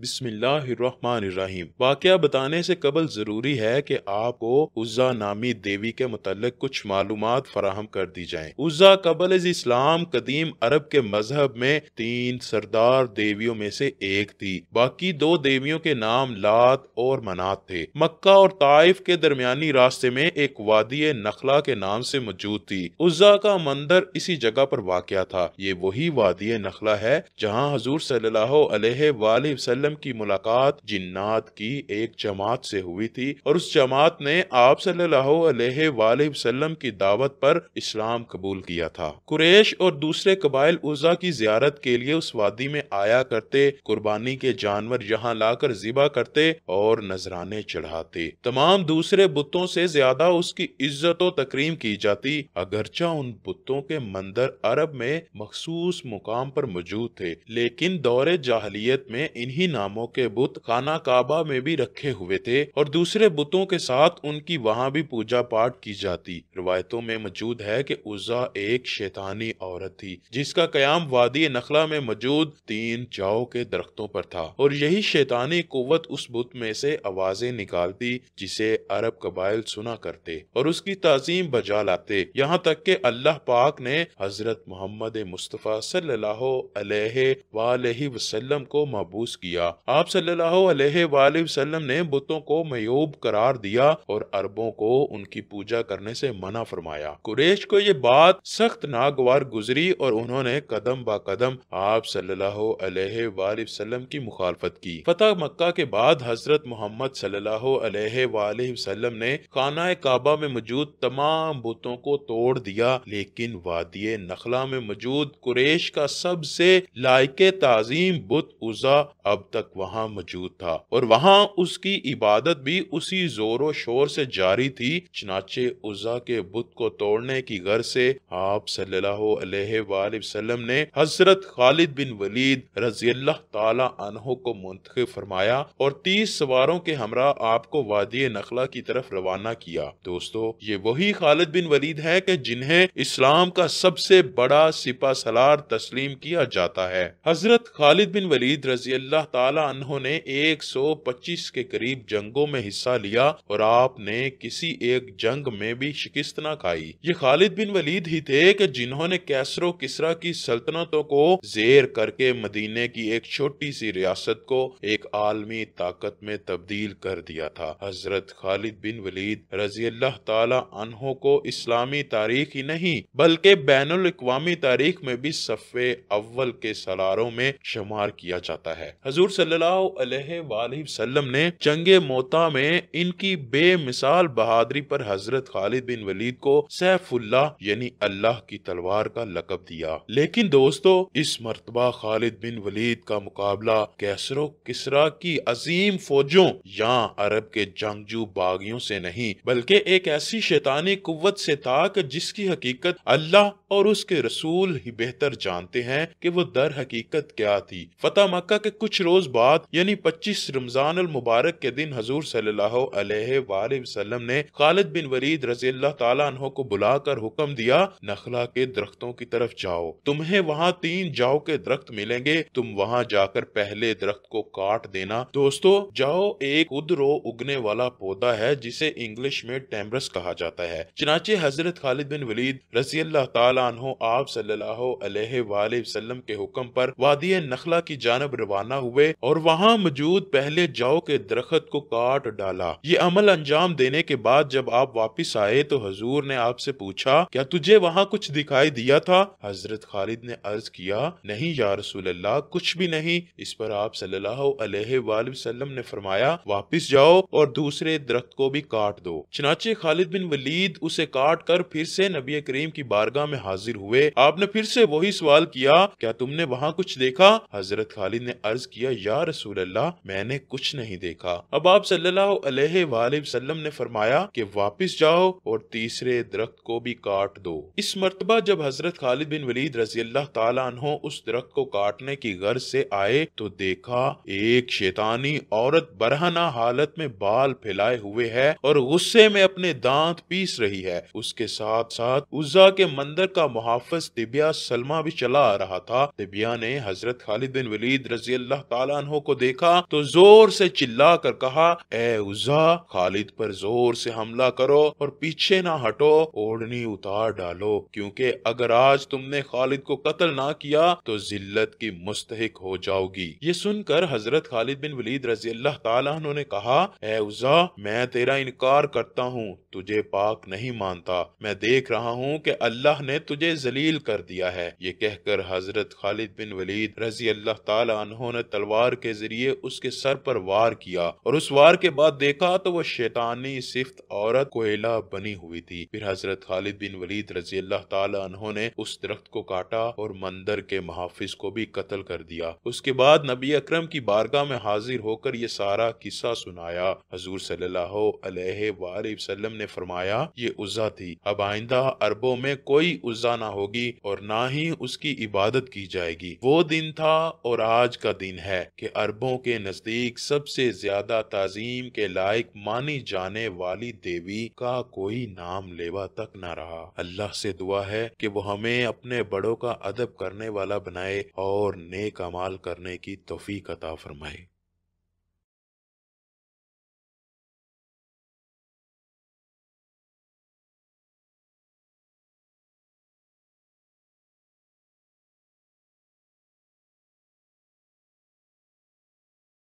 बिस्मिल्लाहिर्रहमानिर्रहीम वाक़ बताने से कबल ज़रूरी है कि आपको उज्जा नामी देवी के मुतालिक कुछ मालूम फराहम कर दी जाए उज्जा कबल इस्लाम कदीम अरब के मजहब में तीन सरदार देवियों में से एक थी बाकी दो देवियों के नाम लात और मनात थे मक्का और ताइफ के दरमियानी रास्ते में एक वादी नखला के नाम से मौजूद थी उज़ा का मंदिर इसी जगह पर वाक़ था ये वही वादी नखला है जहाँ हजूर सल्ला वसल्लम की मुलाकात जिन्नात की एक जमात से हुई थी और उस जमात ने आप सल्लल्लाहु अलैहि वसल्लम की दावत पर इस्लाम कबूल किया था कुरेश और दूसरे कबाइल उजा की जियारत के लिए उस वादी में आया करते कुर्बानी के जानवर यहाँ लाकर जिबा करते और नजराने चढ़ाते तमाम दूसरे बुतों से ज्यादा उसकी इज्जत और तकरीम की जाती अगरचा उन बुतों के मंदिर अरब में मखसूस मुकाम पर मौजूद थे लेकिन दौरे जाहलीत में इन्हीं नामों के बुत खाना काबा में भी रखे हुए थे और दूसरे बुतों के साथ उनकी वहाँ भी पूजा पाठ की जाती रिवायतों में मौजूद है कि उजा एक शैतानी औरत थी जिसका कयाम वादी नखला में मौजूद तीन चाओ के दरख्तों पर था और यही शैतानी कुत उस बुत में से आवाजें निकालती जिसे अरब कबाइल सुना करते और उसकी तजीम बजा लाते यहाँ तक के अल्लाह पाक ने हजरत मोहम्मद मुस्तफ़ा सल्लल्लाहु अलैहि को मबूस किया किया आप सल्लाम ने बुतों को मयूब करार दिया और अरबों को उनकी पूजा करने से मना फरमाया कुरेश को ये बात सख्त नागवार गुजरी और उन्होंने कदम बा कदम आप सल्लाम की मुखालफत की फतेह मक्का के बाद हजरत मोहम्मद सल्लाम ने खाना काबा में मौजूद तमाम बुतों को तोड़ दिया लेकिन वादिय नखला में मौजूद कुरेश का सबसे लायक ताजीम बुत उजा अब तक वहाँ मौजूद था और वहाँ उसकी इबादत भी उसी जोरों शोर से जारी थी चनाचे उजा के बुत को तोड़ने की गर से आप सल्लल्लाहु अलैहि वसल्लम ने हजरत खालिद बिन वलीद रजी अल्लाह तहों को मुंतब फरमाया और तीस सवारों के हमरा आपको वादी नखला की तरफ रवाना किया दोस्तों ये वही खालिद बिन वलीद है की जिन्हें इस्लाम का सबसे बड़ा सिपा सलार तस्लीम किया जाता है हजरत खालिद बिन वलीद रजी अल्लाह ताला ने 125 के करीब जंगों में हिस्सा लिया और आपने किसी एक जंग में भी शिकस्त न खाई ये खालिद बिन वलीद ही थे कि जिन्होंने कैसरो किसरा की सल्तनतों को जेर करके मदीने की एक छोटी सी रियासत को एक आलमी ताकत में तब्दील कर दिया था हजरत खालिद बिन वलीद रजी अल्लाह तहों को इस्लामी तारीख ही नहीं बल्कि बैन अवी तारीख में भी सफ़े अव्वल के सलारों में शुमार किया जाता है हजूर सल्लाम ने चंगे मोता में इनकी बेमिसाल बहादरी पर हजरत खालिद बिन वलीद को सैफुल्ला यानी अल्लाह की तलवार का लकब दिया लेकिन दोस्तों इस मरतबा खालिद बिन वलीद का मुकाबला कैसरो किसरा की अजीम फौजों या अरब के जंगजू बागियों से नहीं बल्कि एक ऐसी शैतानी कुत से था कि जिसकी हकीकत अल्लाह और उसके रसूल ही बेहतर जानते हैं कि वो दर हकीकत क्या थी फतेह मक्का के कुछ रोज बाद यानी पच्चीस रमजान मुबारक के दिन हजूर सल्लल्लाहु अलैहि वसल्लम ने खालिद बिन वलीद रजी अल्लाह को बुलाकर हुक्म दिया नखला के दरख्तों की तरफ जाओ तुम्हें वहाँ तीन जाओ के दरख्त मिलेंगे तुम वहाँ जाकर पहले दरख्त को काट देना दोस्तों जाओ एक उदरो उगने वाला पौधा है जिसे इंग्लिश में टेम्बरस कहा जाता है चनाचे हजरत खालिद बिन वलीद रजी अल्लाह आप सल्लाम के हुक्म पर वादी नखला की जानब रवाना हुए और वहाँ मौजूद पहले जाओ के दरखत को काट डाला ये अमल अंजाम देने के बाद जब आप वापिस आए तो हजूर ने आपसे पूछा क्या तुझे वहाँ कुछ दिखाई दिया था हजरत खालिद ने अर्ज किया नहीं या कुछ भी नहीं इस पर आप सल्लाम ने फरमाया वापिस जाओ और दूसरे दरख्त को भी काट दो चनाचे खालिद बिन वलीद उसे काट कर फिर से नबी करीम की बारगाह में हाजिर हुए आपने फिर से वही सवाल किया क्या तुमने वहाँ कुछ देखा हजरत खालिद ने अर्ज किया या रसूल अल्लाह मैंने कुछ नहीं देखा अब आप सल्लल्लाहु अलैहि ने फरमाया कि वापस जाओ और तीसरे दरख्त को भी काट दो इस मरतबा जब हजरत खालिद बिन वलीद रजी अल्लाह तहो उस दरख्त को काटने की गर्ज से आए तो देखा एक शैतानी औरत बरहना हालत में बाल फैलाए हुए है और गुस्से में अपने दांत पीस रही है उसके साथ साथ उज्जा के मंदिर का मुहाफ़ दिबिया सलमा भी चला आ रहा था दिबिया ने हजरत खालिद बिन वलीद रजी अल्लाह तला को देखा तो जोर से चिल्ला कर कहा एजा खालिद पर जोर से हमला करो और पीछे ना हटो ओढ़नी उतार डालो क्योंकि अगर आज तुमने खालिद को कत्ल ना किया तो जिल्लत की मुस्तक हो जाओगी ये सुनकर हजरत खालिद बिन वलीद रजी अल्लाह तहों ने कहा एजा मैं तेरा इनकार करता हूँ तुझे पाक नहीं मानता मैं देख रहा हूँ कि अल्लाह ने तुझे जलील कर दिया है ये कहकर हजरत खालिद बिन वलीद रजी अल्लाह तहों ने तलवार के जरिए उसके सर पर वार किया और उस वार के बाद देखा तो वह शैतानी सिफ्त औरत कोयला बनी हुई थी फिर हजरत खालिद बिन वलीद रजी अल्लाह तहों ने उस दरख्त को काटा और मंदिर के मुहाफिज को भी कत्ल कर दिया उसके बाद नबी अक्रम की बारगाह में हाजिर होकर यह सारा किस्सा सुनाया हजूर सल्लल्लाहु ने फरमाया ये उजा थी अब आइंदा अरबों में कोई रोजाना होगी और ना ही उसकी इबादत की जाएगी वो दिन था और आज का दिन है कि अरबों के नजदीक सबसे ज्यादा ताजीम के लायक मानी जाने वाली देवी का कोई नाम लेवा तक न रहा अल्लाह से दुआ है कि वो हमें अपने बड़ों का अदब करने वाला बनाए और नेक अमाल करने की तोफी कता फरमाए